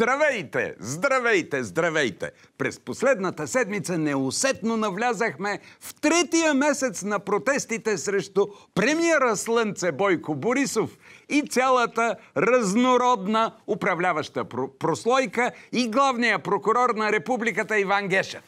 Здравейте! Здравейте! Здравейте! През последната седмица неусетно навлязахме в третия месец на протестите срещу премиера Слънце Бойко Борисов и цялата разнородна управляваща прослойка и главния прокурор на републиката Иван Гешев.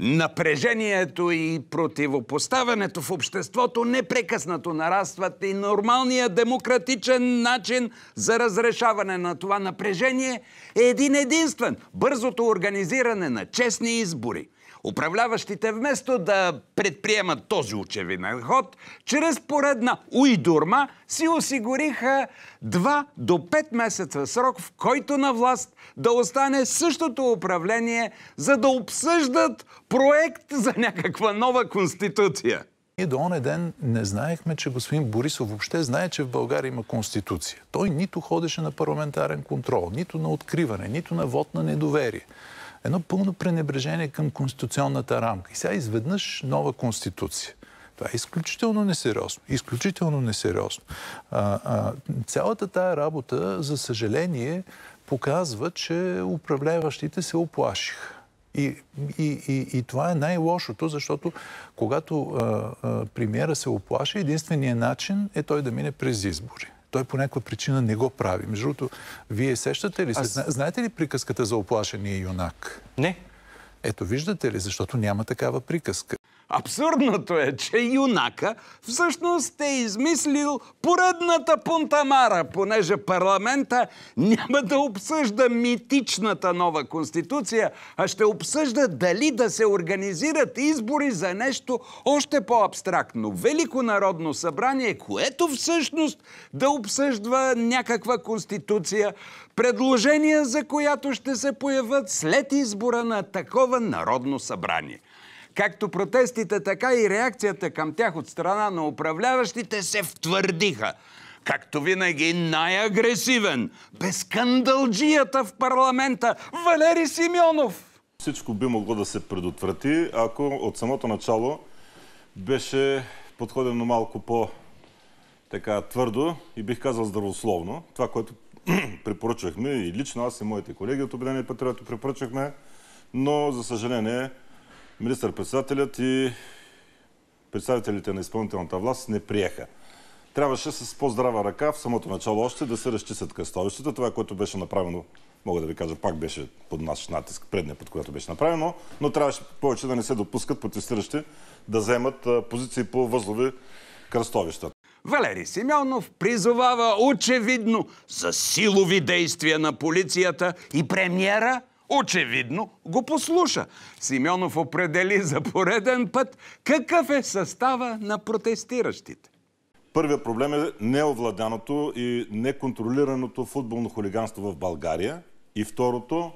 Напрежението и противопоставянето в обществото непрекъснато нарастват и нормалният демократичен начин за разрешаване на това напрежение е един единствен – бързото организиране на честни избори – Управляващите вместо да предприемат този очевиден ход, чрез поредна уйдурма си осигуриха 2 до 5 месеца срок, в който на власт да остане същото управление, за да обсъждат проект за някаква нова конституция. Ние до оне ден не знаехме, че господин Борисов въобще знае, че в България има конституция. Той нито ходеше на парламентарен контрол, нито на откриване, нито на вод на недоверие едно пълно пренебрежение към конституционната рамка. И сега изведнъж нова конституция. Това е изключително несериозно. Изключително несериозно. А, а, цялата тая работа, за съжаление, показва, че управляващите се оплашиха. И, и, и, и това е най-лошото, защото когато а, а, премиера се оплаши, единственият начин е той да мине през избори той по някаква причина не го прави. Между другото, вие сещате ли се? Аз... Знаете ли приказката за оплашения юнак? Не. Ето виждате ли, защото няма такава приказка. Абсурдното е, че юнака всъщност е измислил поредната пунтамара, понеже парламента няма да обсъжда митичната нова конституция, а ще обсъжда дали да се организират избори за нещо още по-абстрактно. Велико народно събрание, което всъщност да обсъждва някаква конституция, предложения за която ще се появят след избора на такова народно събрание. Както протестите, така и реакцията към тях от страна на управляващите се втвърдиха. Както винаги най-агресивен, без кандалджията в парламента Валери Симеонов. Всичко би могло да се предотврати, ако от самото начало беше подходено малко по така твърдо и бих казал здравословно. Това, което препоръчахме и лично аз и моите колеги от Обединени патриоти препоръчахме, но за съжаление Министър-председателят и представителите на изпълнителната власт не приеха. Трябваше с по-здрава ръка в самото начало още да се разчистят кръстовищата. Това, което беше направено, мога да ви кажа, пак беше под наш натиск, предния път, което беше направено, но трябваше повече да не се допускат протестиращи да вземат позиции по възлови кръстовища. Валери Симеонов призовава очевидно за силови действия на полицията и премьера очевидно го послуша. Симеонов определи за пореден път какъв е състава на протестиращите. Първият проблем е неовладяното и неконтролираното футболно хулиганство в България. И второто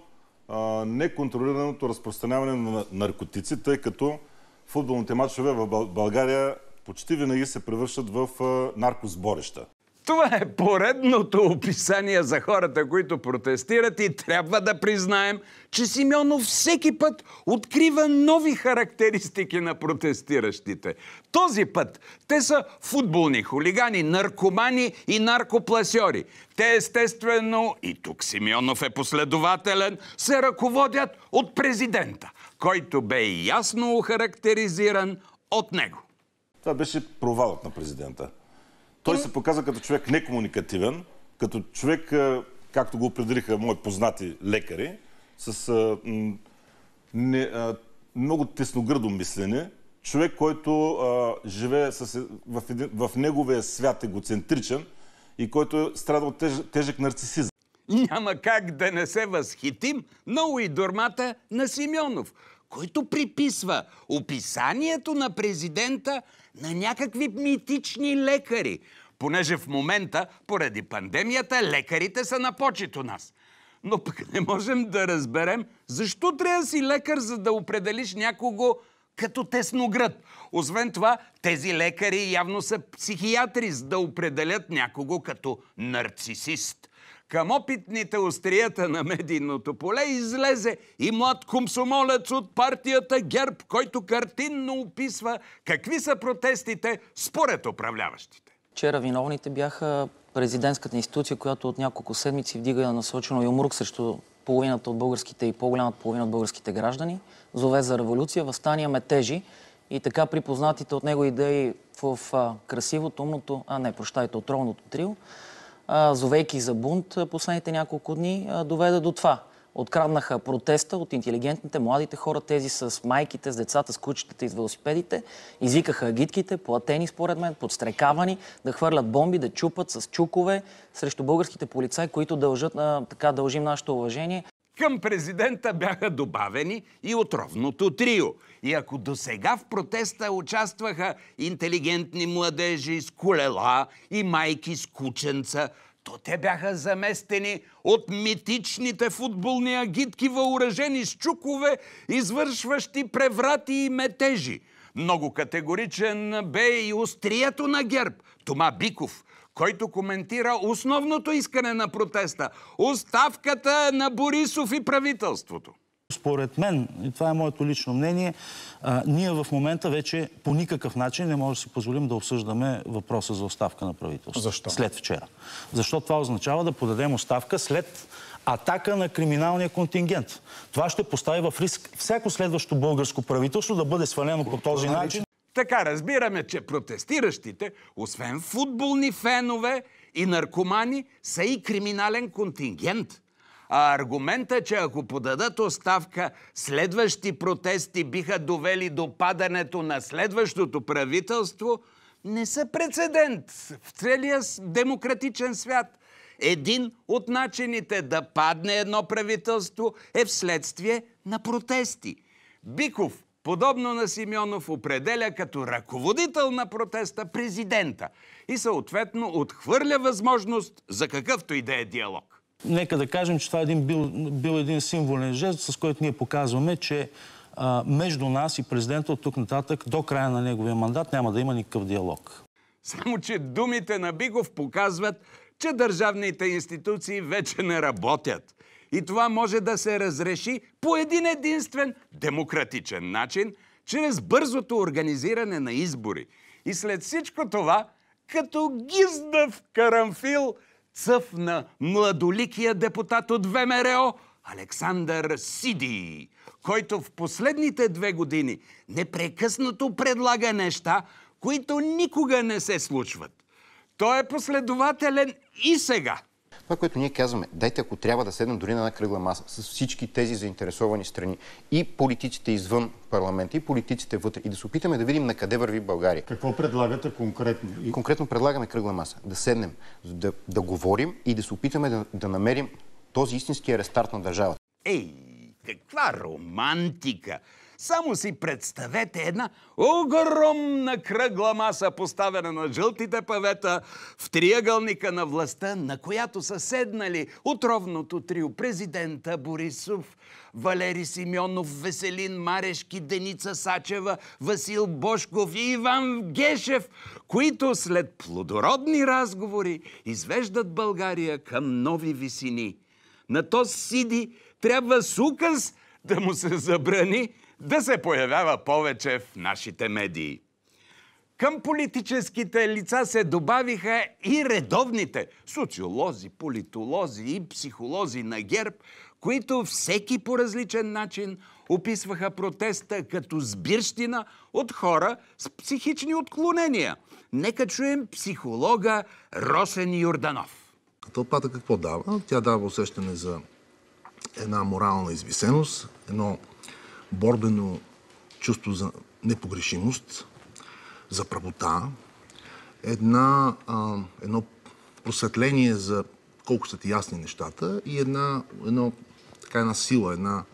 неконтролираното разпространяване на наркотици, тъй като футболните матчове в България почти винаги се превършат в наркосборища. Това е поредното описание за хората, които протестират и трябва да признаем, че Симеонов всеки път открива нови характеристики на протестиращите. Този път те са футболни хулигани, наркомани и наркопласьори. Те естествено, и тук Симеонов е последователен, се ръководят от президента, който бе ясно охарактеризиран от него. Това беше провалът на президента той се показа като човек некомуникативен, като човек, както го определиха мои познати лекари, с а, не, а, много тесногърдо мислене, човек, който а, живее с, е, в, един, в неговия свят егоцентричен и който е страдал теж, тежък нарцисизъм. Няма как да не се възхитим на уидормата на Симеонов – който приписва описанието на президента на някакви митични лекари, понеже в момента, поради пандемията, лекарите са на почето нас. Но пък не можем да разберем защо трябва си лекар, за да определиш някого като тесноград. Освен това, тези лекари явно са психиатри, за да определят някого като нарцисист към опитните острията на медийното поле излезе и млад комсомолец от партията ГЕРБ, който картинно описва какви са протестите според управляващите. Вчера виновните бяха президентската институция, която от няколко седмици вдига насочено юмрук срещу половината от българските и по-голямата половина от българските граждани, зове за революция, възстания, метежи и така припознатите от него идеи в красивото, умното, а не, прощайте, отровното трио, зовейки за бунт последните няколко дни, доведе до това. Откраднаха протеста от интелигентните, младите хора, тези с майките, с децата, с кучетата и с велосипедите. Извикаха агитките, платени според мен, подстрекавани, да хвърлят бомби, да чупат с чукове срещу българските полицаи, които дължат, така дължим нашето уважение. Към президента бяха добавени и отровното трио. И ако до сега в протеста участваха интелигентни младежи с колела и майки с кученца, то те бяха заместени от митичните футболни агитки, въоръжени с чукове, извършващи преврати и метежи. Много категоричен бе и острието на герб, Тома Биков, който коментира основното искане на протеста – оставката на Борисов и правителството. Според мен, и това е моето лично мнение, а, ние в момента вече по никакъв начин не можем да си позволим да обсъждаме въпроса за оставка на правителството. Защо? След вчера. Защо това означава да подадем оставка след атака на криминалния контингент. Това ще постави в риск всяко следващо българско правителство да бъде свалено по този начин. Така разбираме, че протестиращите, освен футболни фенове и наркомани, са и криминален контингент. А аргументът е, че ако подадат оставка, следващи протести биха довели до падането на следващото правителство, не са прецедент в целия демократичен свят. Един от начините да падне едно правителство е вследствие на протести. Биков подобно на Симеонов, определя като ръководител на протеста президента и съответно отхвърля възможност за какъвто и да е диалог. Нека да кажем, че това е един, бил, бил един символен жест, с който ние показваме, че а, между нас и президента от тук нататък до края на неговия мандат няма да има никакъв диалог. Само, че думите на Бигов показват, че държавните институции вече не работят – и това може да се разреши по един единствен демократичен начин, чрез бързото организиране на избори. И след всичко това, като гиздав карамфил, цъфна младоликия депутат от ВМРО Александър Сиди, който в последните две години непрекъснато предлага неща, които никога не се случват. Той е последователен и сега – това, което ние казваме, дайте ако трябва да седнем дори на една кръгла маса с всички тези заинтересовани страни и политиците извън парламента, и политиците вътре, и да се опитаме да видим на къде върви България. Какво предлагате конкретно? Конкретно предлагаме кръгла маса. Да седнем, да, да говорим и да се опитаме да, да намерим този истинския рестарт на държавата. Ей, каква романтика! Само си представете една огромна кръгла маса, поставена на жълтите павета в триъгълника на властта, на която са седнали отровното трио президента Борисов, Валери Симеонов, Веселин Марешки, Деница Сачева, Васил Бошков и Иван Гешев, които след плодородни разговори извеждат България към нови висини. На то Сиди трябва с указ да му се забрани да се появява повече в нашите медии. Към политическите лица се добавиха и редовните социолози, политолози и психолози на ГЕРБ, които всеки по различен начин описваха протеста като сбирщина от хора с психични отклонения. Нека чуем психолога Росен Юрданов. Тълпата какво дава? Тя дава усещане за една морална извисеност, едно борбено чувство за непогрешимост, за правота, една, а, едно просветление за колко са ти ясни нещата и една, едно, така една сила, една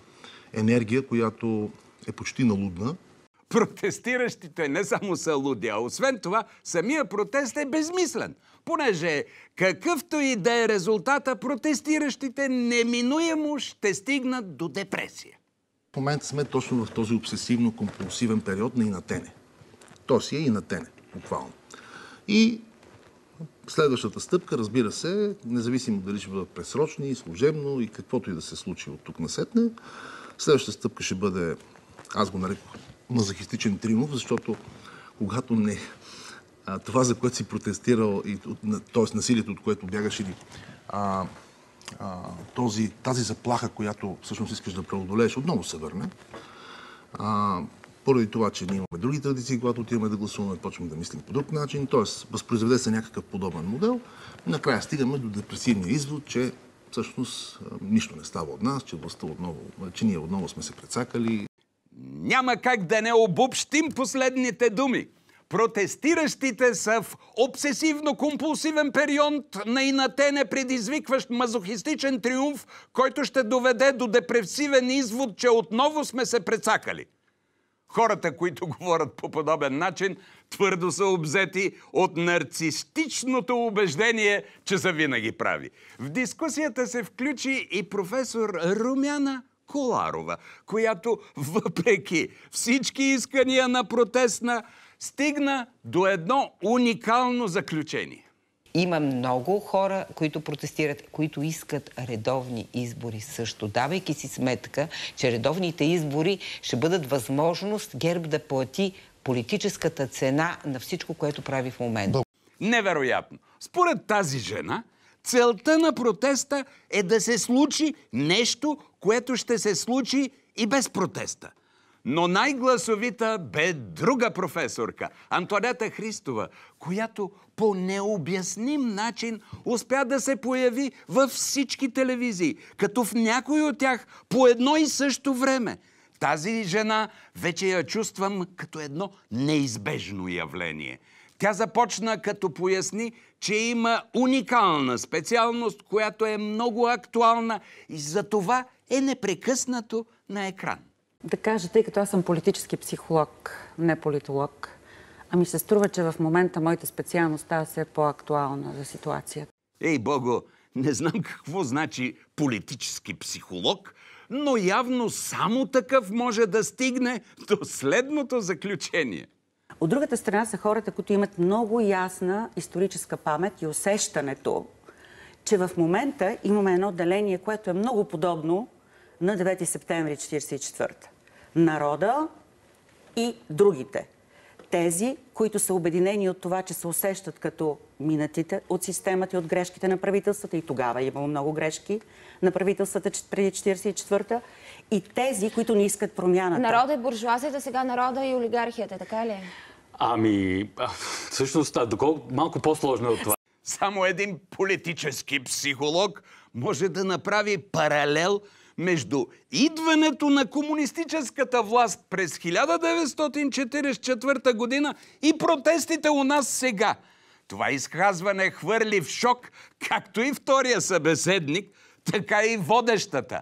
енергия, която е почти налудна. Протестиращите не само са луди, а освен това самия протест е безмислен, понеже какъвто и да е резултата, протестиращите неминуемо ще стигнат до депресия. В момента сме точно в този обсесивно-компулсивен период на инатене. То си е инатене, буквално. И следващата стъпка, разбира се, независимо дали ще бъдат пресрочни, служебно и каквото и да се случи от тук насетне, следващата стъпка ще бъде, аз го нарекох мазахистичен триумф, защото когато не това, за което си протестирал, т.е. насилието, от което бягаш или а, а, този, тази заплаха, която всъщност искаш да преодолееш, отново се върне. А, поради това, че ние имаме други традиции, когато отиваме да гласуваме, почваме да мислим по друг начин, т.е. възпроизведе се някакъв подобен модел. Накрая стигаме до депресивния извод, че всъщност нищо не става от нас, че властта отново, че ние отново сме се прецакали. Няма как да не обобщим последните думи. Протестиращите са в обсесивно-компулсивен период на инатене, предизвикващ мазохистичен триумф, който ще доведе до депресивен извод, че отново сме се прецакали. Хората, които говорят по подобен начин, твърдо са обзети от нарцистичното убеждение, че са винаги прави. В дискусията се включи и професор Румяна Коларова, която въпреки всички искания на протестна стигна до едно уникално заключение. Има много хора, които протестират, които искат редовни избори също, давайки си сметка, че редовните избори ще бъдат възможност ГЕРБ да плати политическата цена на всичко, което прави в момента. Невероятно. Според тази жена, целта на протеста е да се случи нещо, което ще се случи и без протеста. Но най-гласовита бе друга професорка, Антонета Христова, която по необясним начин успя да се появи във всички телевизии, като в някой от тях по едно и също време. Тази жена вече я чувствам като едно неизбежно явление. Тя започна като поясни, че има уникална специалност, която е много актуална и за това е непрекъснато на екран да кажа, тъй като аз съм политически психолог, не политолог, ами се струва, че в момента моята специалност става все по-актуална за ситуацията. Ей, Бого, не знам какво значи политически психолог, но явно само такъв може да стигне до следното заключение. От другата страна са хората, които имат много ясна историческа памет и усещането, че в момента имаме едно деление, което е много подобно на 9 септември 1944. Народа и другите. Тези, които са обединени от това, че се усещат като минатите от системата и от грешките на правителствата, и тогава е имало много грешки на правителствата преди 1944-та, и тези, които не искат промяната. Народа и буржуазията, сега народа и олигархията, така ли е? Ами, всъщност, доколко малко по-сложно е от това. Само един политически психолог може да направи паралел между идването на комунистическата власт през 1944 година и протестите у нас сега. Това изказване хвърли в шок както и втория събеседник, така и водещата.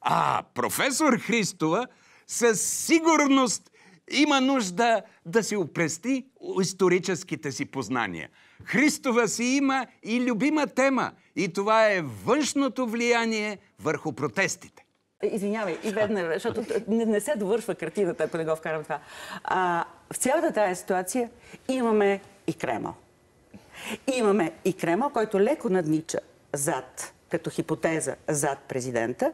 А професор Христова със сигурност има нужда да си опрести историческите си познания. Христова си има и любима тема – и това е външното влияние върху протестите. Извинявай, и веднага, защото не, не се довършва картината, ако не го вкарам това. А, в цялата тази ситуация имаме и Кремъл. Имаме и Кремъл, който леко наднича зад, като хипотеза, зад президента.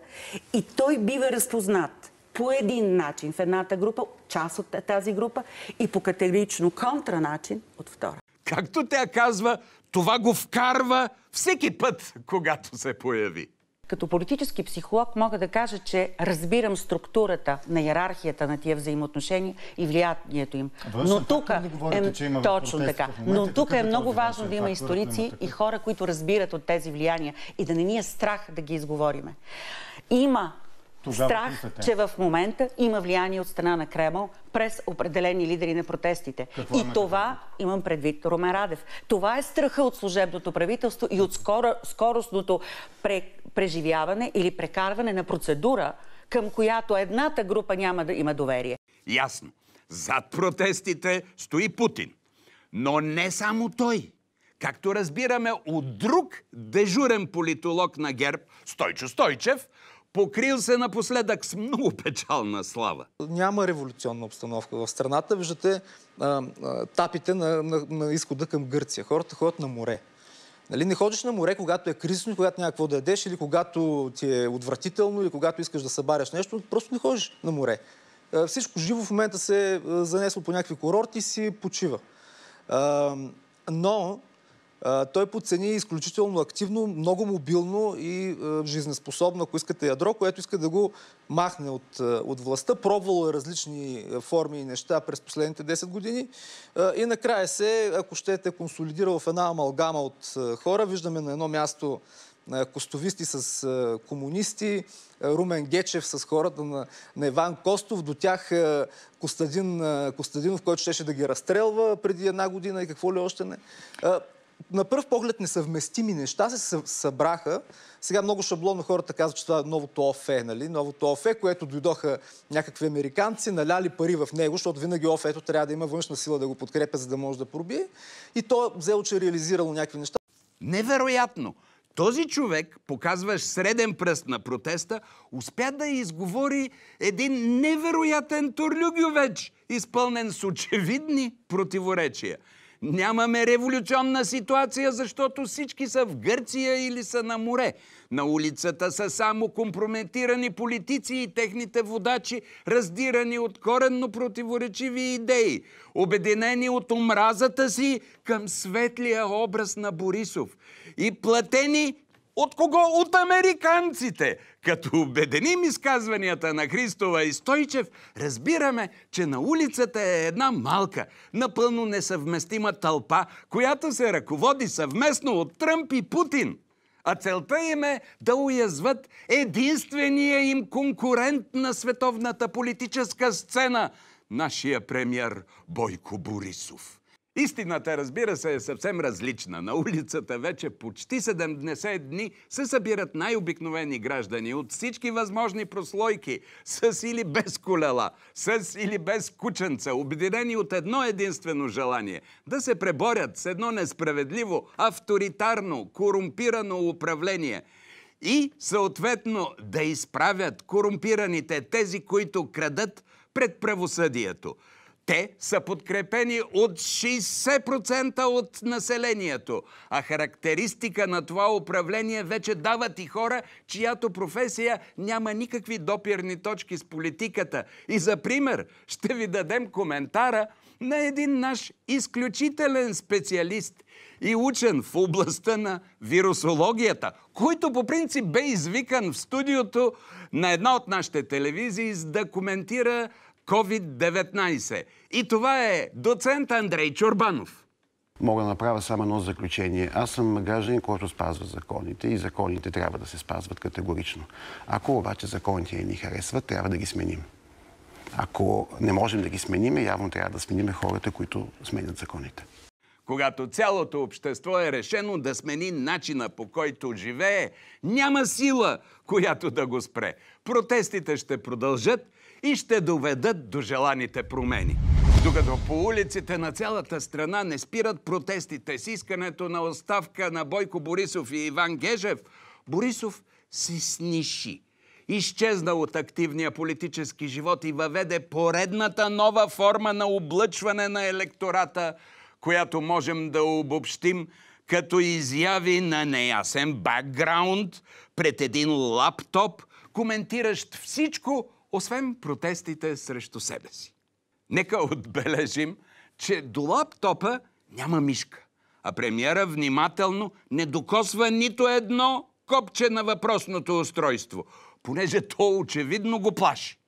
И той бива разпознат по един начин в едната група, част от тази група и по категорично контраначин от втора. Както тя казва, това го вкарва всеки път, когато се появи. Като политически психолог мога да кажа, че разбирам структурата на иерархията на тия взаимоотношения и влиянието им. Е Но тук е точно така. Но тук е много важно да има историци и хора, които разбират от тези влияния и да не ни е страх да ги изговориме. Има тогава страх, писате. че в момента има влияние от страна на Кремъл през определени лидери на протестите. Какво и това предвид? имам предвид Румен Радев. Това е страха от служебното правителство и от скоро, скоростното преживяване или прекарване на процедура, към която едната група няма да има доверие. Ясно. Зад протестите стои Путин. Но не само той. Както разбираме от друг дежурен политолог на ГЕРБ, Стойчо Стойчев, покрил се напоследък с много печална слава. Няма революционна обстановка в страната. Виждате а, а, тапите на, на, на изхода към Гърция. Хората ходят на море. Нали, не ходиш на море, когато е кризисно, когато няма какво да ядеш, или когато ти е отвратително, или когато искаш да събаряш нещо, просто не ходиш на море. Всичко живо в момента се е занесло по някакви курорти и си почива. Но той подцени изключително активно, много мобилно и жизнеспособно, ако искате ядро, което иска да го махне от, от властта. Пробвало е различни форми и неща през последните 10 години. И накрая се, ако ще те консолидира в една амалгама от хора. Виждаме на едно място костовисти с комунисти, Румен Гечев с хората на, на Иван Костов, до тях Костадин, Костадинов, който щеше да ги разстрелва преди една година и какво ли още не на пръв поглед несъвместими неща се събраха. Сега много шаблонно хората казват, че това е новото ОФЕ, нали? Новото ОФЕ, което дойдоха някакви американци, наляли пари в него, защото винаги ОФЕто трябва да има външна сила да го подкрепя, за да може да пробие. И то взело, че е реализирало някакви неща. Невероятно! Този човек, показваш среден пръст на протеста, успя да изговори един невероятен турлюгювеч, изпълнен с очевидни противоречия – Нямаме революционна ситуация, защото всички са в Гърция или са на море. На улицата са само компрометирани политици и техните водачи, раздирани от коренно противоречиви идеи, обединени от омразата си към светлия образ на Борисов и платени от кого? От американците! Като обеденим изказванията на Христова и Стойчев, разбираме, че на улицата е една малка, напълно несъвместима тълпа, която се ръководи съвместно от Тръмп и Путин. А целта им е да уязват единствения им конкурент на световната политическа сцена – нашия премьер Бойко Борисов. Истината, разбира се, е съвсем различна. На улицата вече почти 70 дни се събират най-обикновени граждани от всички възможни прослойки, с или без колела, с или без кученца, обединени от едно единствено желание – да се преборят с едно несправедливо, авторитарно, корумпирано управление – и съответно да изправят корумпираните, тези, които крадат пред правосъдието. Те са подкрепени от 60% от населението. А характеристика на това управление вече дават и хора, чиято професия няма никакви допирни точки с политиката. И за пример ще ви дадем коментара на един наш изключителен специалист и учен в областта на вирусологията, който по принцип бе извикан в студиото на една от нашите телевизии, за да коментира COVID-19. И това е доцент Андрей Чорбанов. Мога да направя само едно заключение. Аз съм гражданин, който спазва законите и законите трябва да се спазват категорично. Ако обаче законите не ни харесват, трябва да ги сменим. Ако не можем да ги сменим, явно трябва да сменим хората, които сменят законите. Когато цялото общество е решено да смени начина по който живее, няма сила, която да го спре. Протестите ще продължат и ще доведат до желаните промени. Докато по улиците на цялата страна не спират протестите с искането на оставка на Бойко Борисов и Иван Гежев, Борисов се сниши. Изчезна от активния политически живот и въведе поредната нова форма на облъчване на електората, която можем да обобщим като изяви на неясен бакграунд пред един лаптоп, коментиращ всичко, освен протестите срещу себе си. Нека отбележим, че до лаптопа няма мишка, а премиера внимателно не докосва нито едно копче на въпросното устройство, понеже то очевидно го плаши.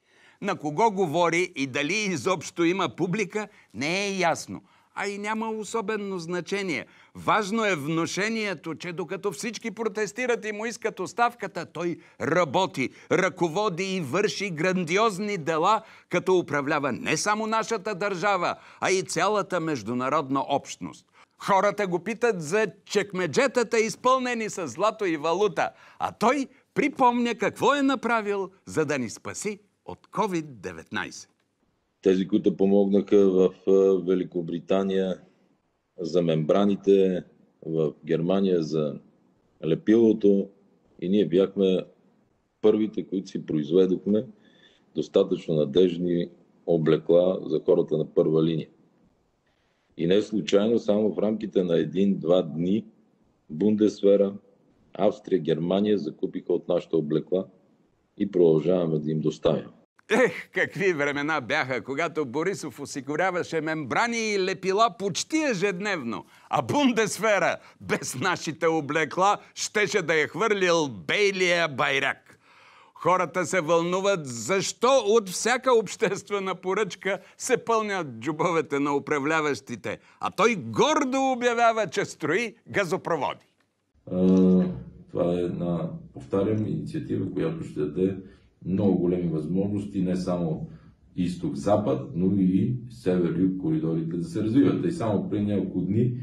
На кого говори и дали изобщо има публика, не е ясно – а и няма особено значение. Важно е вношението, че докато всички протестират и му искат оставката, той работи, ръководи и върши грандиозни дела, като управлява не само нашата държава, а и цялата международна общност. Хората го питат за чекмеджетата, изпълнени с злато и валута, а той припомня какво е направил, за да ни спаси от COVID-19 тези, които помогнаха в Великобритания за мембраните, в Германия за лепилото и ние бяхме първите, които си произведохме достатъчно надежни облекла за хората на първа линия. И не случайно, само в рамките на един-два дни Бундесфера, Австрия, Германия закупиха от нашите облекла и продължаваме да им доставяме. Ех, какви времена бяха, когато Борисов осигуряваше мембрани и лепила почти ежедневно, а Бундесфера без нашите облекла щеше да е хвърлил Бейлия Байрак. Хората се вълнуват защо от всяка обществена поръчка се пълнят джубовете на управляващите, а той гордо обявява, че строи газопроводи. А, това е една, повтарям, инициатива, която ще даде много големи възможности, не само изток-запад, но и север-юг коридорите да се развиват. И само при няколко дни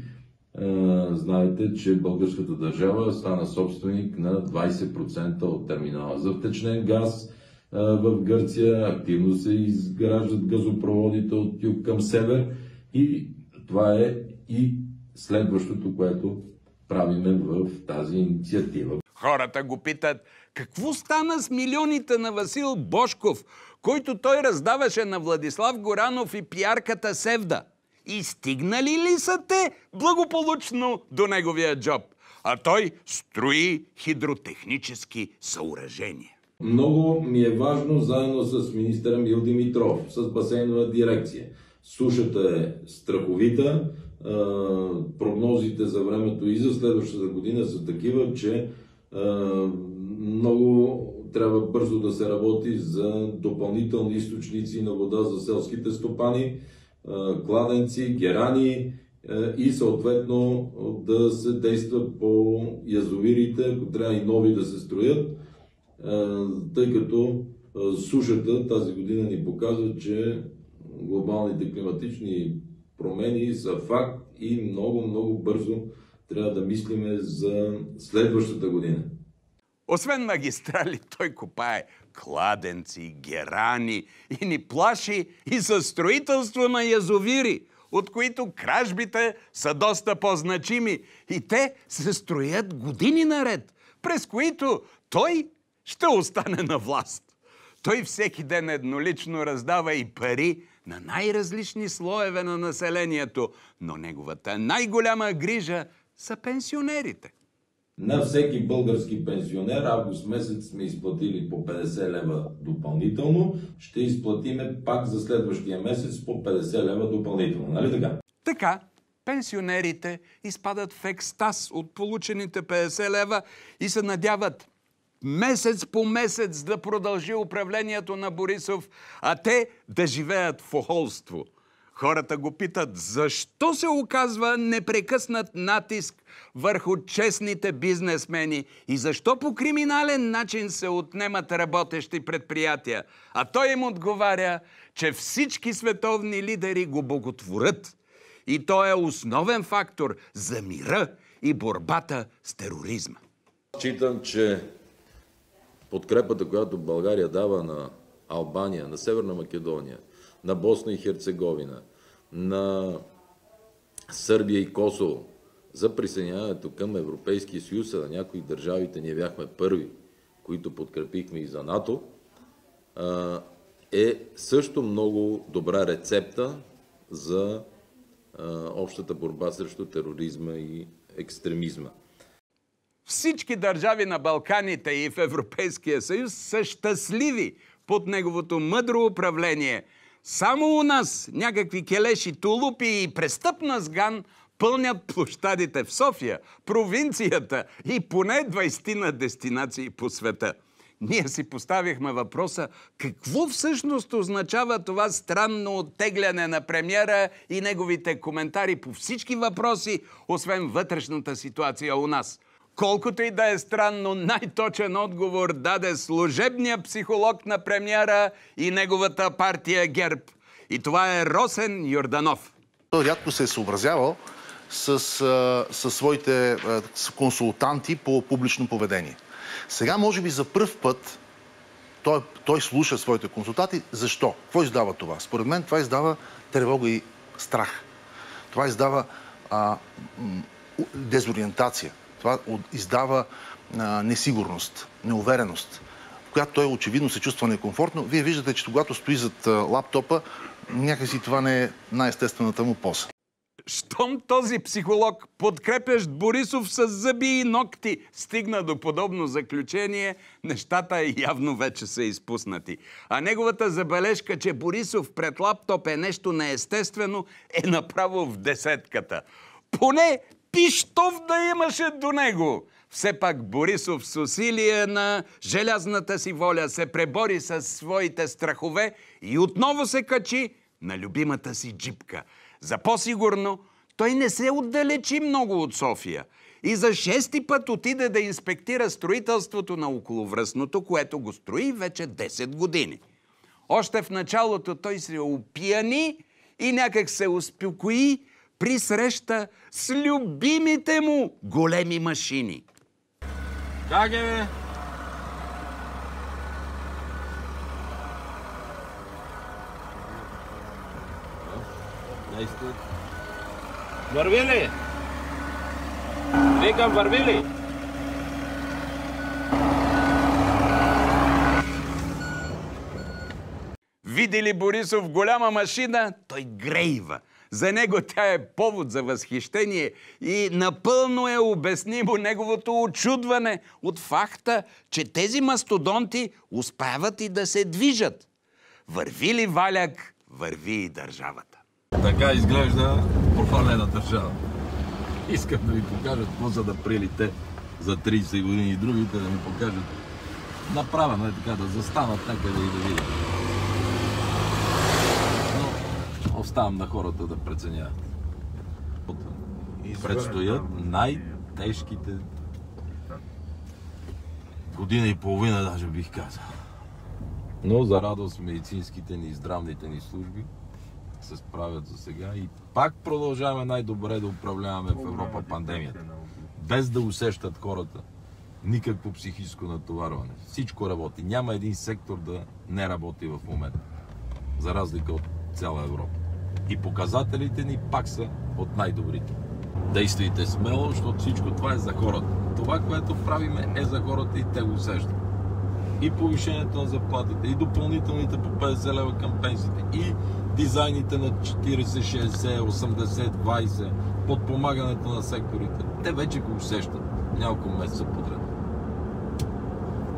знаете, че българската държава стана собственик на 20% от терминала за втечнен газ в Гърция. Активно се изграждат газопроводите от юг към север и това е и следващото, което правиме в тази инициатива. Хората го питат, какво стана с милионите на Васил Бошков, който той раздаваше на Владислав Горанов и пиарката Севда? И стигнали ли са те благополучно до неговия джоб? А той строи хидротехнически съоръжения. Много ми е важно, заедно с министъра Мил Димитров, с басейнова дирекция. Сушата е страховита, прогнозите за времето и за следващата година са такива, че много трябва бързо да се работи за допълнителни източници на вода за селските стопани, кладенци, герани и съответно да се действа по язовирите, ако трябва и нови да се строят, тъй като сушата тази година ни показва, че глобалните климатични промени са факт и много, много бързо трябва да мислиме за следващата година. Освен магистрали, той копае кладенци, герани и ни плаши и със строителство на язовири, от които кражбите са доста по-значими и те се строят години наред, през които той ще остане на власт. Той всеки ден еднолично раздава и пари на най-различни слоеве на населението, но неговата най-голяма грижа са пенсионерите. На всеки български пенсионер август месец сме изплатили по 50 лева допълнително, ще изплатиме пак за следващия месец по 50 лева допълнително, нали така? Така, пенсионерите изпадат в екстаз от получените 50 лева и се надяват месец по месец да продължи управлението на Борисов, а те да живеят в охолство – Хората го питат, защо се оказва непрекъснат натиск върху честните бизнесмени и защо по криминален начин се отнемат работещи предприятия. А той им отговаря, че всички световни лидери го боготворят. И той е основен фактор за мира и борбата с тероризма. Читам, че подкрепата, която България дава на Албания, на Северна Македония – на Босна и Херцеговина, на Сърбия и Косово за присъединяването към Европейския съюз, а на някои държавите ние бяхме първи, които подкрепихме и за НАТО, е също много добра рецепта за общата борба срещу тероризма и екстремизма. Всички държави на Балканите и в Европейския съюз са щастливи под неговото мъдро управление – само у нас някакви келеши, тулупи и престъпна сган пълнят площадите в София, провинцията и поне 20 на дестинации по света. Ние си поставихме въпроса какво всъщност означава това странно оттегляне на премьера и неговите коментари по всички въпроси, освен вътрешната ситуация у нас – Колкото и да е странно, най-точен отговор даде служебния психолог на премьера и неговата партия ГЕРБ. И това е Росен Йорданов. Той рядко се е съобразявал с, с своите с консултанти по публично поведение. Сега, може би, за първ път той, той слуша своите консултати. Защо? Какво издава това? Според мен това издава тревога и страх. Това издава а, дезориентация. Това издава несигурност, неувереност, в която той очевидно се чувства некомфортно. Вие виждате, че когато стои зад лаптопа, някакси това не е най-естествената му поза. Щом този психолог, подкрепящ Борисов с зъби и ногти, стигна до подобно заключение, нещата явно вече са изпуснати. А неговата забележка, че Борисов пред лаптоп е нещо неестествено, е направо в десетката. Поне пиштов да имаше до него. Все пак Борисов с усилие на желязната си воля се пребори с своите страхове и отново се качи на любимата си джипка. За по-сигурно, той не се отдалечи много от София и за шести път отиде да инспектира строителството на околовръстното, което го строи вече 10 години. Още в началото той се опияни и някак се успокои, при среща с любимите му големи машини. Даге, бе! Върви ли? Викам, върви ли? Види ли Борисов голяма машина, той грейва – за него тя е повод за възхищение и напълно е обяснимо неговото очудване от факта, че тези мастодонти успяват и да се движат. Върви ли валяк, върви и държавата. Така изглежда профанена държава. Искам да ви покажат какво са да прилите за 30 години и другите да ми покажат направено е така, да застанат някъде и да видят. Оставам на хората да преценяват. Предстоят най-тежките година и половина, даже бих казал. Но за радост медицинските ни и здравните ни служби се справят за сега и пак продължаваме най-добре да управляваме в Европа пандемията. Без да усещат хората никакво психическо натоварване. Всичко работи. Няма един сектор да не работи в момента. За разлика от цяла Европа. И показателите ни пак са от най-добрите. Действайте смело, защото всичко това е за хората. Това, което правиме е за хората и те го усещат. И повишението на заплатите, и допълнителните по 50 лева към пенсиите, и дизайните на 40, 60, 80, 20, подпомагането на секторите. Те вече го усещат няколко месеца подред.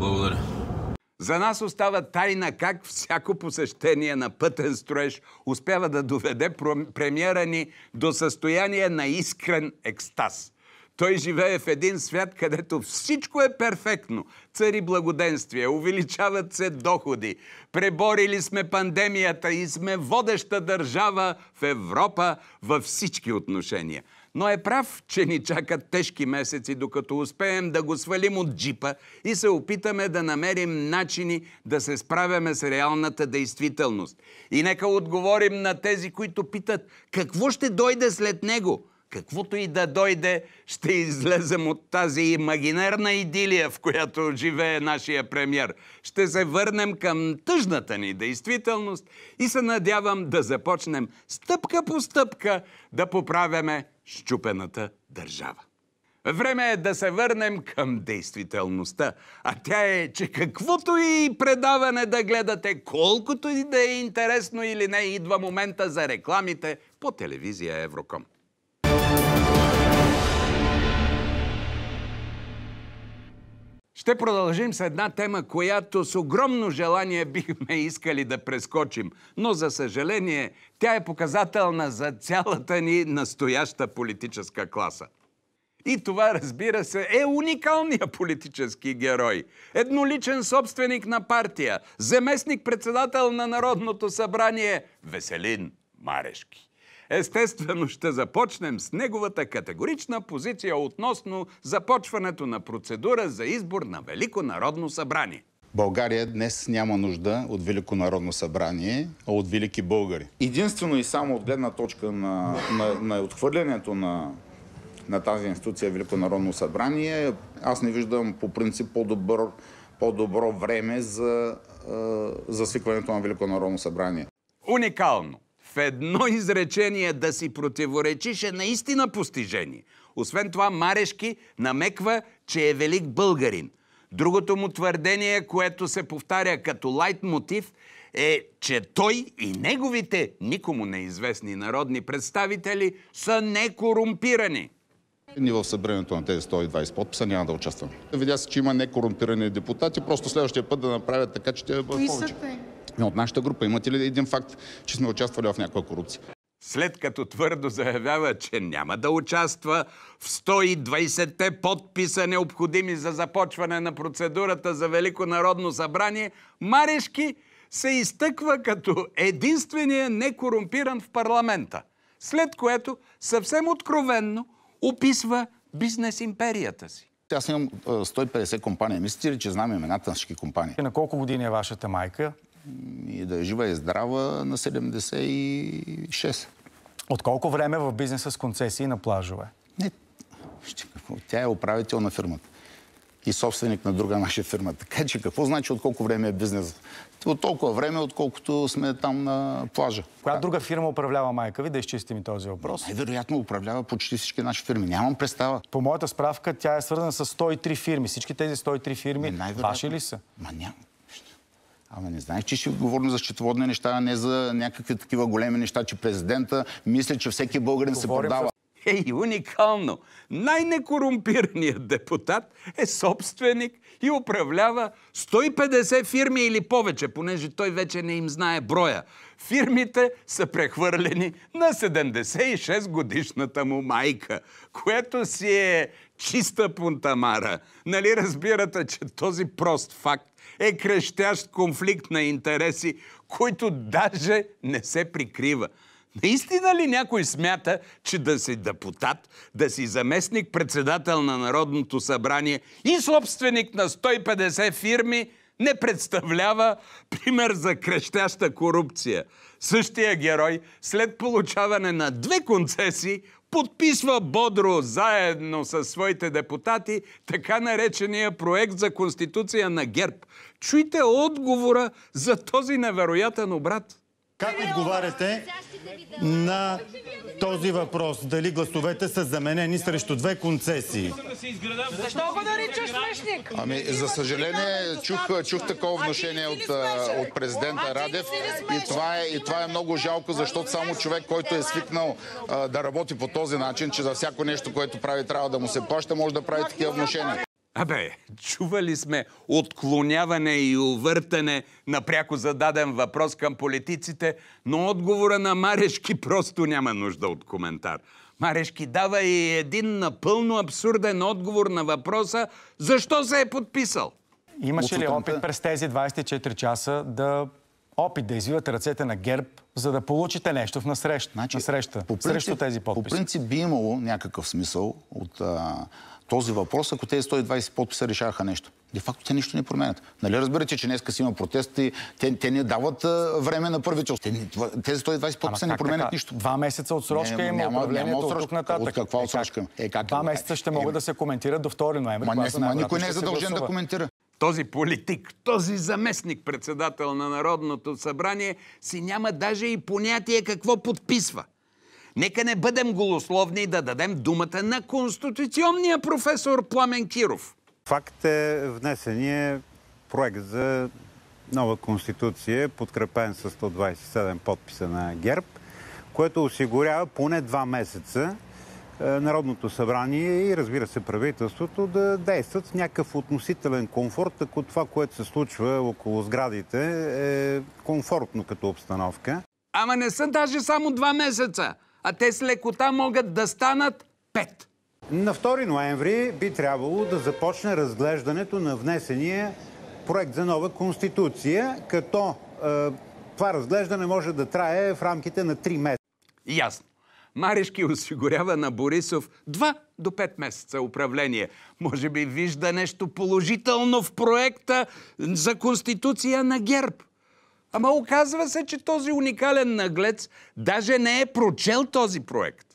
Благодаря. За нас остава тайна как всяко посещение на пътен строеж успява да доведе премиера ни до състояние на искрен екстаз. Той живее в един свят, където всичко е перфектно. Цари благоденствие, увеличават се доходи. Преборили сме пандемията и сме водеща държава в Европа във всички отношения – но е прав, че ни чакат тежки месеци, докато успеем да го свалим от джипа и се опитаме да намерим начини да се справяме с реалната действителност. И нека отговорим на тези, които питат какво ще дойде след него. Каквото и да дойде, ще излезем от тази имагинерна идилия, в която живее нашия премьер. Ще се върнем към тъжната ни действителност и се надявам да започнем стъпка по стъпка да поправяме щупената държава. Време е да се върнем към действителността. А тя е, че каквото и предаване да гледате, колкото и да е интересно или не, идва момента за рекламите по телевизия Евроком. Ще продължим с една тема, която с огромно желание бихме искали да прескочим, но за съжаление тя е показателна за цялата ни настояща политическа класа. И това, разбира се, е уникалният политически герой. Едноличен собственик на партия, заместник-председател на Народното събрание Веселин Марешки. Естествено ще започнем с неговата категорична позиция относно започването на процедура за избор на Велико народно събрание. България днес няма нужда от Велико народно събрание, а от велики българи. Единствено и само от гледна точка на, на, на отхвърлянето на, на тази институция Велико народно събрание, аз не виждам по принцип по-добър по-добро време за, за свикването на Велико Народно събрание. Уникално! едно изречение да си противоречиш е наистина постижение. Освен това, Марешки намеква, че е велик българин. Другото му твърдение, което се повтаря като лайт мотив, е, че той и неговите никому неизвестни народни представители са некорумпирани. Ни в събирането на тези 120 подписа няма да участвам. Видя се, че има некорумпирани депутати, просто следващия път да направят така, че е те бъдат повече от нашата група. Имате ли един факт, че сме участвали в някаква корупция? След като твърдо заявява, че няма да участва в 120-те подписа, необходими за започване на процедурата за Велико народно събрание, Марешки се изтъква като единствения некорумпиран в парламента. След което съвсем откровенно описва бизнес империята си. Аз имам 150 компании. Мислите ли, че знам имената на всички компании? на колко години е вашата майка? и да е жива и здрава на 76. От колко време е в бизнеса с концесии на плажове? Не, тя е управител на фирмата и собственик на друга наша фирма. Така че какво значи от колко време е бизнес? От толкова време, отколкото сме там на плажа. Коя да. друга фирма управлява майка ви? Да изчистим този въпрос. Най-вероятно управлява почти всички наши фирми. Нямам представа. По моята справка, тя е свързана с 103 фирми. Всички тези 103 фирми ами ваши ли са? Ма нямам Ама не знаеш, че ще отговорно за счетоводни неща, а не за някакви такива големи неща, че президента мисля, че всеки българин се продава. Ей, уникално! Най-некорумпираният депутат е собственик и управлява 150 фирми или повече, понеже той вече не им знае броя. Фирмите са прехвърлени на 76 годишната му майка, което си е чиста пунтамара. Нали разбирате, че този прост факт е крещящ конфликт на интереси, който даже не се прикрива. Наистина ли някой смята, че да си депутат, да си заместник председател на Народното събрание и собственик на 150 фирми не представлява пример за крещяща корупция? Същия герой след получаване на две концесии подписва бодро заедно с своите депутати така наречения проект за Конституция на ГЕРБ. Чуйте отговора за този невероятен обрат. Как е отговаряте на този въпрос? Дали гласовете са заменени срещу две концесии? Защо го наричаш смешник? Ами, за съжаление, чух, чух такова вношение от, от президента Радев и това, е, и това е много жалко, защото само човек, който е свикнал а, да работи по този начин, че за всяко нещо, което прави, трябва да му се плаща, може да прави такива вношения. Абе, чували сме отклоняване и увъртане на пряко зададен въпрос към политиците, но отговора на Марешки просто няма нужда от коментар. Марешки дава и един напълно абсурден отговор на въпроса защо се е подписал. Имаше ли опит през тези 24 часа да опит да извивате ръцете на ГЕРБ, за да получите нещо в насреща, значи, насреща по принцип, срещу тези подписи. По принцип би имало някакъв смисъл от а, този въпрос, ако тези 120 подписа решаваха нещо. Де факто те нищо не променят. Нали разбирате, че днес си има протести, те, те не дават а, време на правителство. Те, тези 120 подписа не променят така? нищо. Два месеца от срочка има няма, управлението няма от нататък. От каква отсрочка? Е, как? Е, как? Два месеца ще е, могат е, да се коментират до 2 ноември. Ма, не, ма, никой не е задължен да коментира този политик, този заместник председател на Народното събрание си няма даже и понятие какво подписва. Нека не бъдем голословни да дадем думата на конституционния професор Пламен Киров. Факт е внесения е проект за нова конституция, подкрепен с 127 подписа на ГЕРБ, което осигурява поне два месеца е, Народното събрание и разбира се правителството да действат в някакъв относителен комфорт, ако това, което се случва около сградите е комфортно като обстановка. Ама не са даже само два месеца, а те с лекота могат да станат пет. На 2 ноември би трябвало да започне разглеждането на внесения проект за нова конституция, като е, това разглеждане може да трае в рамките на 3 месеца. Ясно. Марешки осигурява на Борисов 2 до 5 месеца управление. Може би вижда нещо положително в проекта за конституция на ГЕРБ. Ама оказва се, че този уникален наглец даже не е прочел този проект.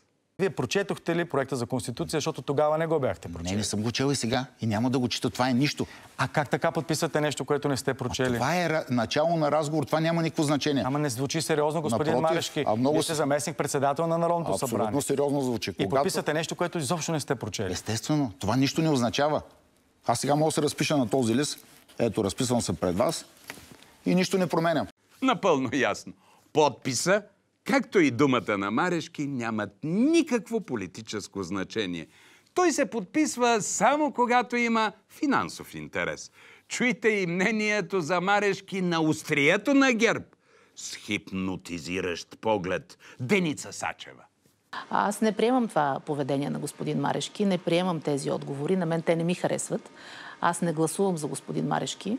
Вие прочетохте ли проекта за Конституция, защото тогава не го бяхте прочели? Не, не съм го чел и сега и няма да го чета. Това е нищо. А как така подписвате нещо, което не сте прочели? А това е начало на разговор. Това няма никакво значение. Ама не звучи сериозно, господин Напротив, Марешки. А много... Вие сте заместник председател на Народното Абсолютно събрание. Абсолютно сериозно звучи. И Когато... подписвате нещо, което изобщо не сте прочели. Естествено. Това нищо не означава. Аз сега мога да се разпиша на този лист. Ето, разписвам се пред вас и нищо не променям. Напълно ясно. Подписа както и думата на Марешки, нямат никакво политическо значение. Той се подписва само когато има финансов интерес. Чуйте и мнението за Марешки на острието на герб с хипнотизиращ поглед Деница Сачева. Аз не приемам това поведение на господин Марешки, не приемам тези отговори, на мен те не ми харесват. Аз не гласувам за господин Марешки,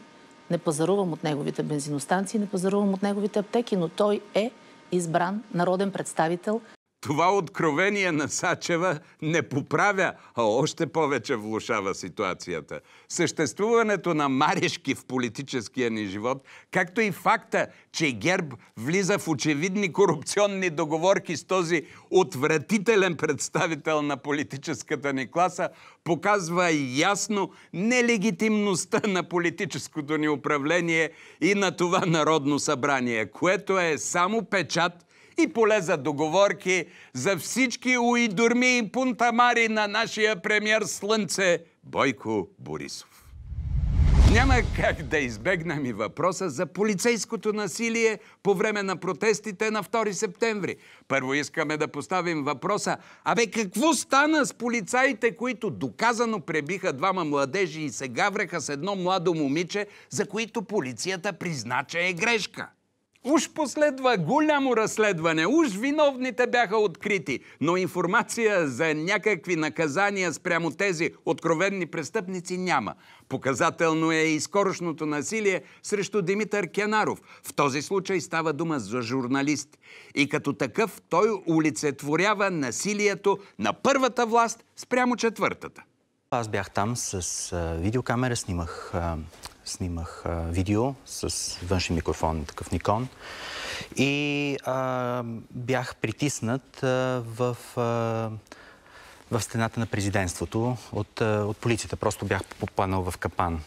не пазарувам от неговите бензиностанции, не пазарувам от неговите аптеки, но той е избран народен представител това откровение на Сачева не поправя, а още повече влушава ситуацията. Съществуването на Марешки в политическия ни живот, както и факта, че ГЕРБ влиза в очевидни корупционни договорки с този отвратителен представител на политическата ни класа, показва ясно нелегитимността на политическото ни управление и на това Народно събрание, което е само печат – и поле за договорки за всички уидорми и пунтамари на нашия премьер Слънце Бойко Борисов. Няма как да избегнем и въпроса за полицейското насилие по време на протестите на 2 септември. Първо искаме да поставим въпроса, абе какво стана с полицаите, които доказано пребиха двама младежи и се гавреха с едно младо момиче, за които полицията призна, че е грешка? Уж последва голямо разследване, уж виновните бяха открити, но информация за някакви наказания спрямо тези откровенни престъпници няма. Показателно е и скорошното насилие срещу Димитър Кенаров. В този случай става дума за журналист. И като такъв той олицетворява насилието на първата власт спрямо четвъртата. Аз бях там с видеокамера, снимах снимах а, видео с външен микрофон, такъв Никон. И а, бях притиснат а, в, а, в стената на президентството от, а, от полицията. Просто бях попаднал в капан.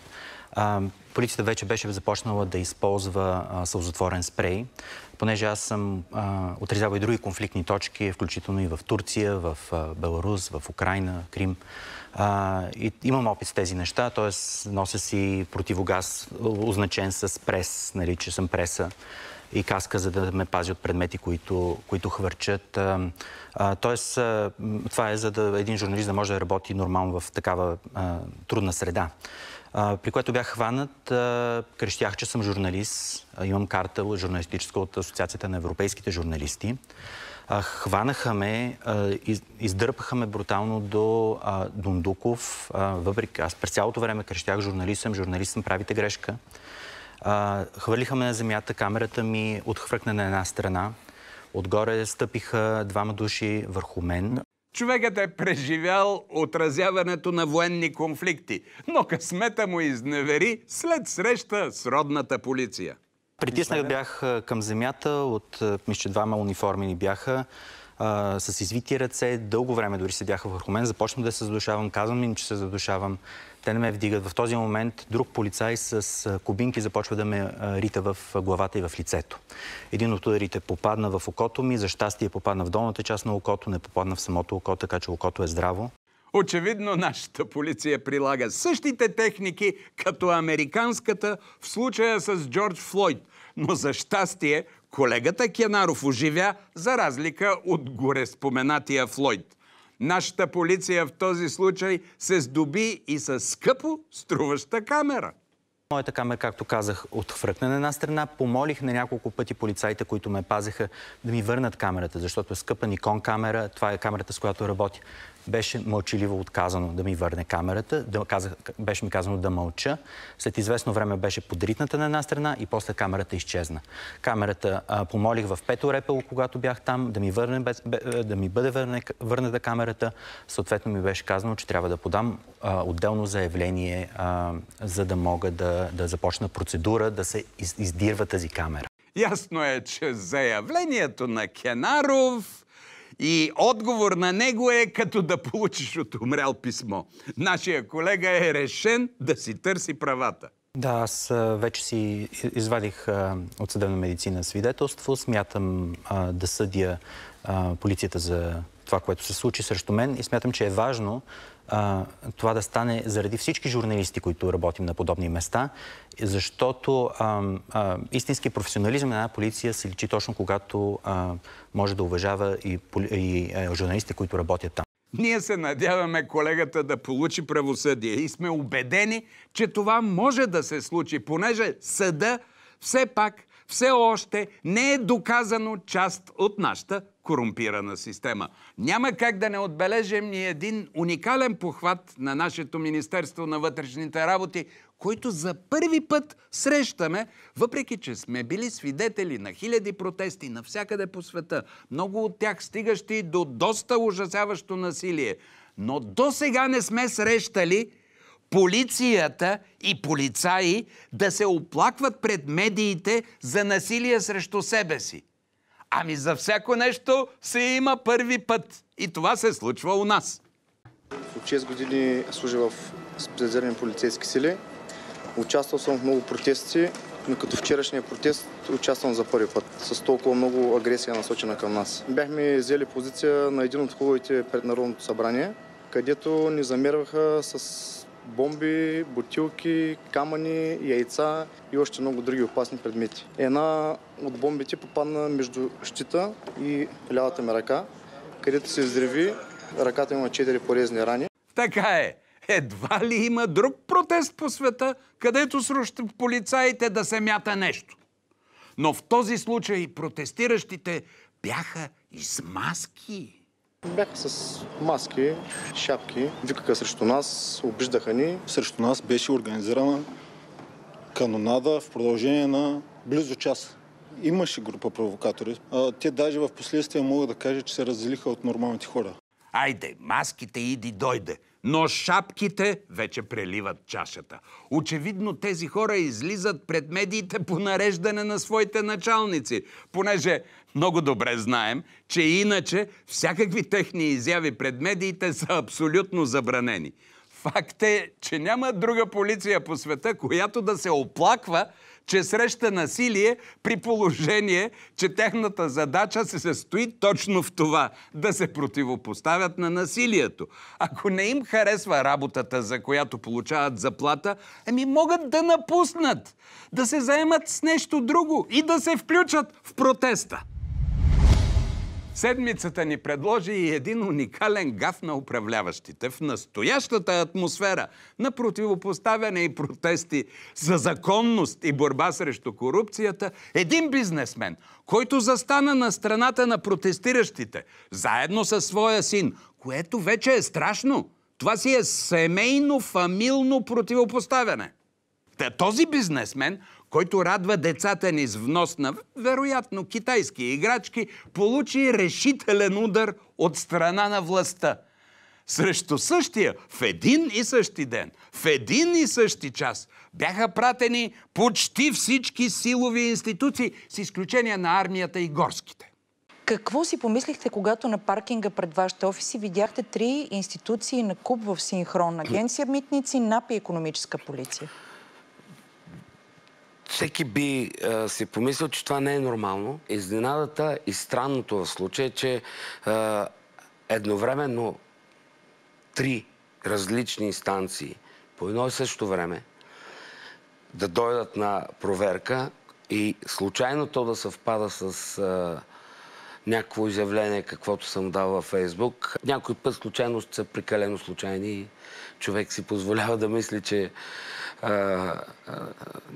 А, полицията вече беше започнала да използва а, сълзотворен спрей, понеже аз съм а, отрезавал и други конфликтни точки, включително и в Турция, в а, Беларус, в Украина, Крим. А, и, имам опит с тези неща, т.е. нося си противогаз, означен с прес, нали, че съм преса и каска, за да ме пази от предмети, които, които хвърчат. Тоест, това е за да един журналист да може да работи нормално в такава а, трудна среда. А, при което бях хванат, а, крещях, че съм журналист. Имам карта журналистическа от Асоциацията на европейските журналисти хванаха ме, издърпаха ме брутално до Дундуков. въпреки, аз през цялото време крещях журналист съм, журналист съм, правите грешка. хвърлиха ме на земята, камерата ми отхвъркна на една страна. Отгоре стъпиха двама души върху мен. Човекът е преживял отразяването на военни конфликти, но късмета му изневери след среща с родната полиция. Притиснах бях към земята от, мисля, че двама униформени бяха. А, с извити ръце, дълго време дори седяха върху мен, започна да се задушавам, казвам им, че се задушавам. Те не ме вдигат. В този момент друг полицай с кубинки започва да ме рита в главата и в лицето. Един от ударите попадна в окото ми, за щастие попадна в долната част на окото, не попадна в самото око, така че окото е здраво. Очевидно, нашата полиция прилага същите техники, като американската в случая с Джордж Флойд. Но за щастие, колегата Кенаров оживя, за разлика от горе споменатия Флойд. Нашата полиция в този случай се здоби и с скъпо струваща камера. Моята камера, както казах, отхвъркна на една страна. Помолих на няколко пъти полицаите, които ме пазеха, да ми върнат камерата, защото е скъпа Никон камера. Това е камерата, с която работя беше мълчиливо отказано да ми върне камерата. Да казах, беше ми казано да мълча. След известно време беше подритната на една страна и после камерата изчезна. Камерата а, помолих в Пето Репело, когато бях там, да ми, върне, без, да ми бъде върне, върната камерата. Съответно ми беше казано, че трябва да подам а, отделно заявление, а, за да мога да, да започна процедура, да се из, издирва тази камера. Ясно е, че заявлението на Кенаров и отговор на него е като да получиш от умрял писмо. Нашия колега е решен да си търси правата. Да, аз вече си извадих а, от съдебна медицина свидетелство. Смятам а, да съдя а, полицията за това, което се случи срещу мен и смятам, че е важно а, това да стане заради всички журналисти, които работим на подобни места, защото а, а, истински професионализъм на една полиция се личи точно когато а, може да уважава и, и журналистите, които работят там. Ние се надяваме колегата да получи правосъдие и сме убедени, че това може да се случи, понеже съда все пак, все още не е доказано част от нашата корумпирана система. Няма как да не отбележим ни един уникален похват на нашето Министерство на вътрешните работи, който за първи път срещаме, въпреки че сме били свидетели на хиляди протести навсякъде по света, много от тях стигащи до доста ужасяващо насилие. Но до сега не сме срещали полицията и полицаи да се оплакват пред медиите за насилие срещу себе си. Ами за всяко нещо се има първи път. И това се случва у нас. От 6 години служа в специализирани полицейски сили. Участвал съм в много протести, но като вчерашния протест участвам за първи път. С толкова много агресия насочена към нас. Бяхме взели позиция на един от хубавите пред Народното събрание, където ни замерваха с бомби, бутилки, камъни, яйца и още много други опасни предмети. Една от бомбите попадна между щита и лявата ми ръка, където се взриви. Ръката има четири порезни рани. Така е. Едва ли има друг протест по света, където срещу полицаите да се мята нещо. Но в този случай протестиращите бяха измазки. Бяха с маски, шапки, викаха срещу нас, обиждаха ни. Срещу нас беше организирана канонада в продължение на близо час. Имаше група провокатори. Те даже в последствие могат да кажат, че се разделиха от нормалните хора. Айде, маските иди дойде, но шапките вече преливат чашата. Очевидно тези хора излизат пред медиите по нареждане на своите началници, понеже много добре знаем, че иначе всякакви техни изяви пред медиите са абсолютно забранени. Факт е, че няма друга полиция по света, която да се оплаква, че среща насилие при положение, че техната задача се състои точно в това да се противопоставят на насилието. Ако не им харесва работата, за която получават заплата, ами могат да напуснат, да се заемат с нещо друго и да се включат в протеста. Седмицата ни предложи и един уникален гаф на управляващите в настоящата атмосфера на противопоставяне и протести за законност и борба срещу корупцията. Един бизнесмен, който застана на страната на протестиращите, заедно със своя син, което вече е страшно. Това си е семейно, фамилно противопоставяне. Та, този бизнесмен, който радва децата ни с внос на, вероятно, китайски играчки, получи решителен удар от страна на властта. Срещу същия, в един и същи ден, в един и същи час, бяха пратени почти всички силови институции, с изключение на армията и горските. Какво си помислихте, когато на паркинга пред вашите офиси видяхте три институции на куп в синхрон? Агенция Митници, НАП и економическа полиция всеки би си помислил, че това не е нормално. Изненадата и странното в случая е, че едновременно три различни инстанции по едно и също време да дойдат на проверка и случайно то да съвпада с някакво изявление, каквото съм дал във Фейсбук. Някой път случайност са прекалено случайни и човек си позволява да мисли, че а, а,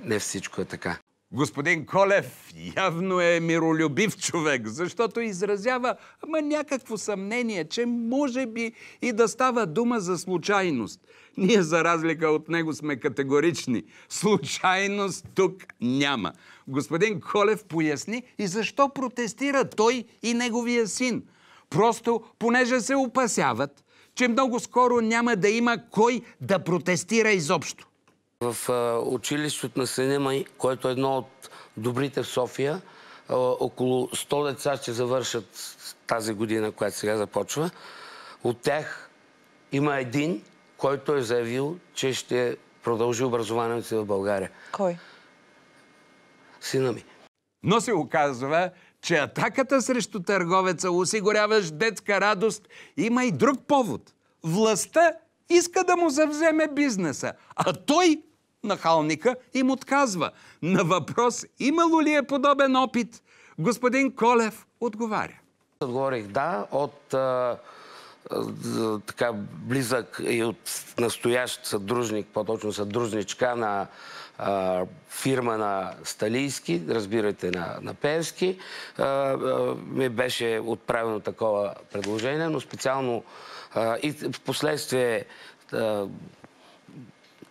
не всичко е така. Господин Колев явно е миролюбив човек, защото изразява ама някакво съмнение, че може би и да става дума за случайност. Ние за разлика от него сме категорични. Случайност тук няма. Господин Колев поясни и защо протестира той и неговия син. Просто понеже се опасяват, че много скоро няма да има кой да протестира изобщо. В училището на Сенема, което е едно от добрите в София, около 100 деца ще завършат тази година, която сега започва. От тях има един, който е заявил, че ще продължи образованието си в България. Кой? Сина ми. Но се оказва, че атаката срещу търговеца, осигуряваш детска радост, има и друг повод. Властта иска да му завземе бизнеса, а той, нахалника, им отказва. На въпрос имало ли е подобен опит, господин Колев отговаря. Отговорих да, от а, така близък и от настоящ съдружник, по-точно съдружничка на фирма на Сталийски, разбирайте на, на Певски, а, а, ми беше отправено такова предложение, но специално а, и в последствие а,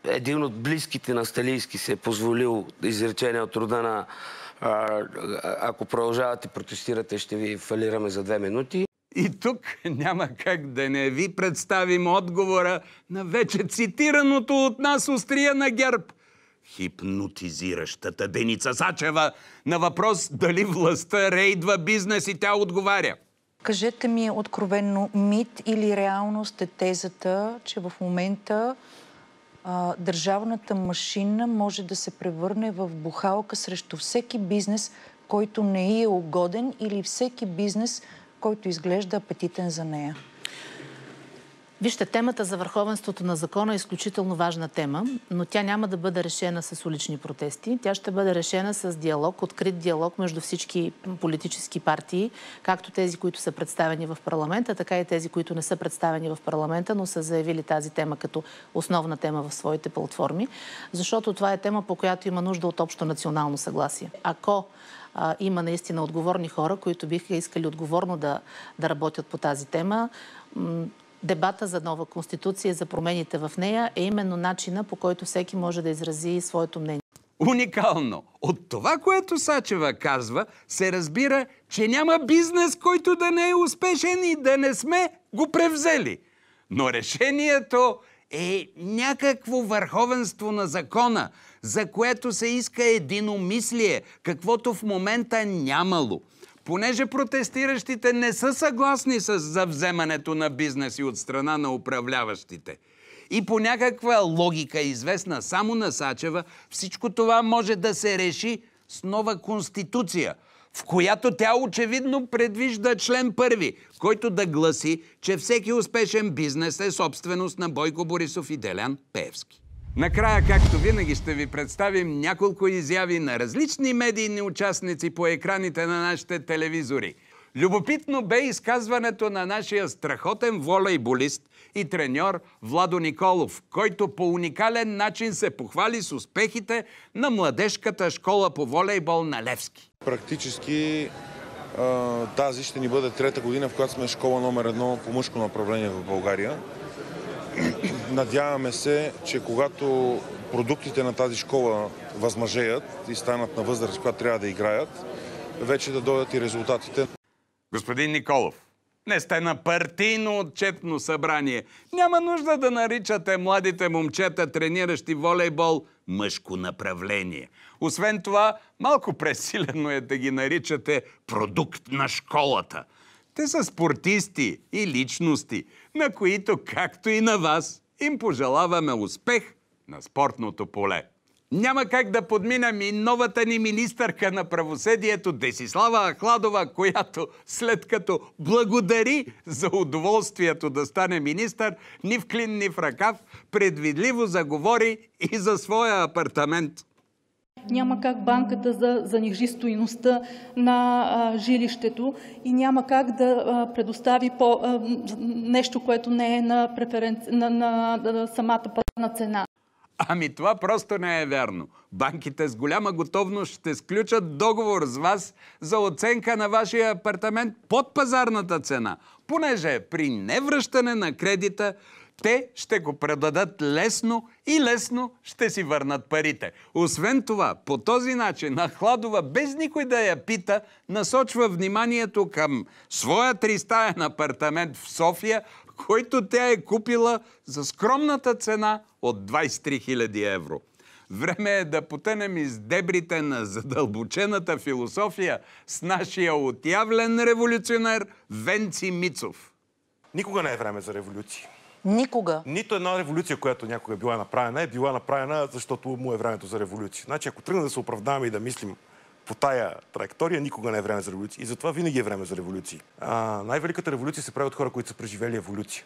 един от близките на Сталийски се е позволил изречение от рода на а, ако продължавате протестирате, ще ви фалираме за две минути. И тук няма как да не ви представим отговора на вече цитираното от нас острия на герб – хипнотизиращата Деница Сачева на въпрос дали властта рейдва бизнес и тя отговаря. Кажете ми откровенно, мит или реалност е тезата, че в момента а, държавната машина може да се превърне в бухалка срещу всеки бизнес, който не е угоден или всеки бизнес, който изглежда апетитен за нея. Вижте, темата за върховенството на закона е изключително важна тема, но тя няма да бъде решена с улични протести. Тя ще бъде решена с диалог, открит диалог между всички политически партии, както тези, които са представени в парламента, така и тези, които не са представени в парламента, но са заявили тази тема като основна тема в своите платформи, защото това е тема, по която има нужда от общо национално съгласие. Ако има наистина отговорни хора, които биха искали отговорно да, да работят по тази тема, дебата за нова конституция, за промените в нея, е именно начина по който всеки може да изрази своето мнение. Уникално! От това, което Сачева казва, се разбира, че няма бизнес, който да не е успешен и да не сме го превзели. Но решението е някакво върховенство на закона, за което се иска единомислие, каквото в момента нямало – Понеже протестиращите не са съгласни с завземането на бизнеси от страна на управляващите – и по някаква логика, известна само на Сачева, всичко това може да се реши с нова конституция, в която тя очевидно предвижда член първи, който да гласи, че всеки успешен бизнес е собственост на Бойко Борисов и Делян Пеевски. Накрая, както винаги, ще ви представим няколко изяви на различни медийни участници по екраните на нашите телевизори. Любопитно бе изказването на нашия страхотен волейболист и треньор Владо Николов, който по уникален начин се похвали с успехите на младежката школа по волейбол на Левски. Практически тази ще ни бъде трета година, в която сме школа номер едно по мъжко направление в България. Надяваме се, че когато продуктите на тази школа възмъжеят и станат на възраст, която трябва да играят, вече да дойдат и резултатите. Господин Николов, не сте на партийно отчетно събрание. Няма нужда да наричате младите момчета, трениращи волейбол, мъжко направление. Освен това, малко пресилено е да ги наричате продукт на школата. Те са спортисти и личности – на които, както и на вас, им пожелаваме успех на спортното поле. Няма как да подминам и новата ни министърка на правосъдието Десислава Ахладова, която след като благодари за удоволствието да стане министър, ни в клин, ни в ръкав, предвидливо заговори и за своя апартамент – няма как банката да занижи стоиността на а, жилището и няма как да а, предостави по, а, нещо, което не е на, преферен... на, на, на самата пазарна цена. Ами това просто не е вярно. Банките с голяма готовност ще сключат договор с вас за оценка на вашия апартамент под пазарната цена, понеже при невръщане на кредита те ще го предадат лесно и лесно ще си върнат парите. Освен това, по този начин Ахладова, без никой да я пита, насочва вниманието към своя тристаен апартамент в София, който тя е купила за скромната цена от 23 000 евро. Време е да потънем из дебрите на задълбочената философия с нашия отявлен революционер Венци Мицов. Никога не е време за революции. Никога. Нито една революция, която някога е била направена, е била направена, защото му е времето за революция. Значи, ако тръгна да се оправдаваме и да мислим по тая траектория, никога не е време за революция. И затова винаги е време за революции. най-великата революция се прави от хора, които са преживели еволюция.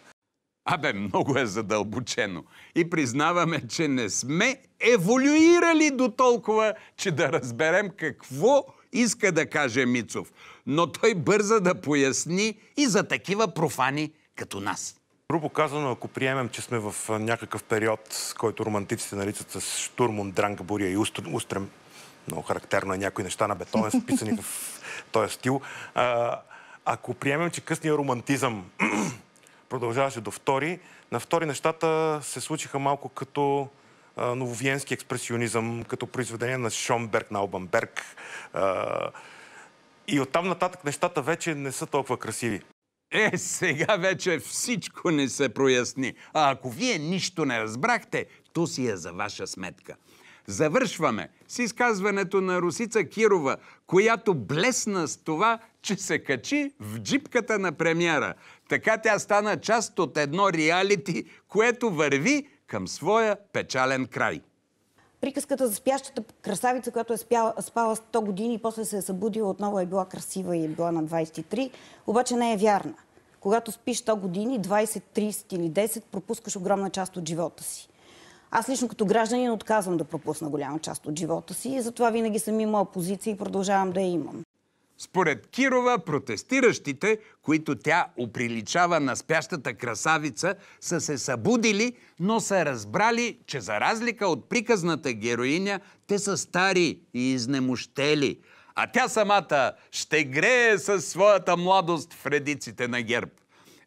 Абе, много е задълбочено. И признаваме, че не сме еволюирали до толкова, че да разберем какво иска да каже Мицов. Но той бърза да поясни и за такива профани като нас. Грубо казано, ако приемем, че сме в някакъв период, с който романтиците наричат с штурмун, дранг, буря и устрем, много характерно е някои неща на бетон, са писани в този стил. А, ако приемем, че късния романтизъм продължаваше до втори, на втори нещата се случиха малко като а, нововиенски експресионизъм, като произведение на Шонберг, на Албанберг. А, и оттам нататък нещата вече не са толкова красиви. Е, сега вече всичко ни се проясни. А ако вие нищо не разбрахте, то си е за ваша сметка. Завършваме с изказването на Русица Кирова, която блесна с това, че се качи в джипката на премьера. Така тя стана част от едно реалити, което върви към своя печален край. Приказката за спящата красавица, която е спяла, спала 100 години и после се е събудила, отново е била красива и е била на 23, обаче не е вярна. Когато спиш 100 години, 20, 30 или 10, пропускаш огромна част от живота си. Аз лично като гражданин отказвам да пропусна голяма част от живота си и затова винаги съм имала позиция и продължавам да я имам. Според Кирова, протестиращите, които тя оприличава на спящата красавица, са се събудили, но са разбрали, че за разлика от приказната героиня, те са стари и изнемощели, а тя самата ще грее със своята младост в редиците на герб.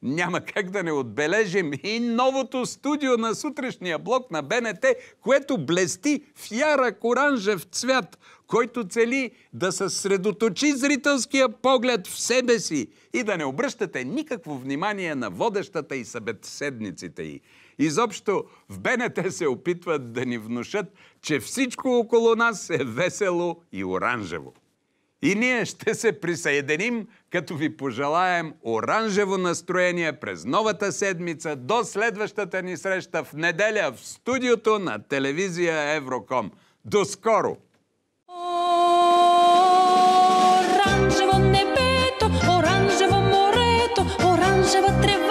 Няма как да не отбележим и новото студио на сутрешния блок на БНТ, което блести в ярък оранжев цвят, който цели да съсредоточи зрителския поглед в себе си и да не обръщате никакво внимание на водещата и събеседниците й. Изобщо в БНТ се опитват да ни внушат, че всичко около нас е весело и оранжево. И ние ще се присъединим, като ви пожелаем оранжево настроение през новата седмица до следващата ни среща в неделя в студиото на телевизия Евроком. До скоро! Оранжево небето, оранжево морето, оранжева трева.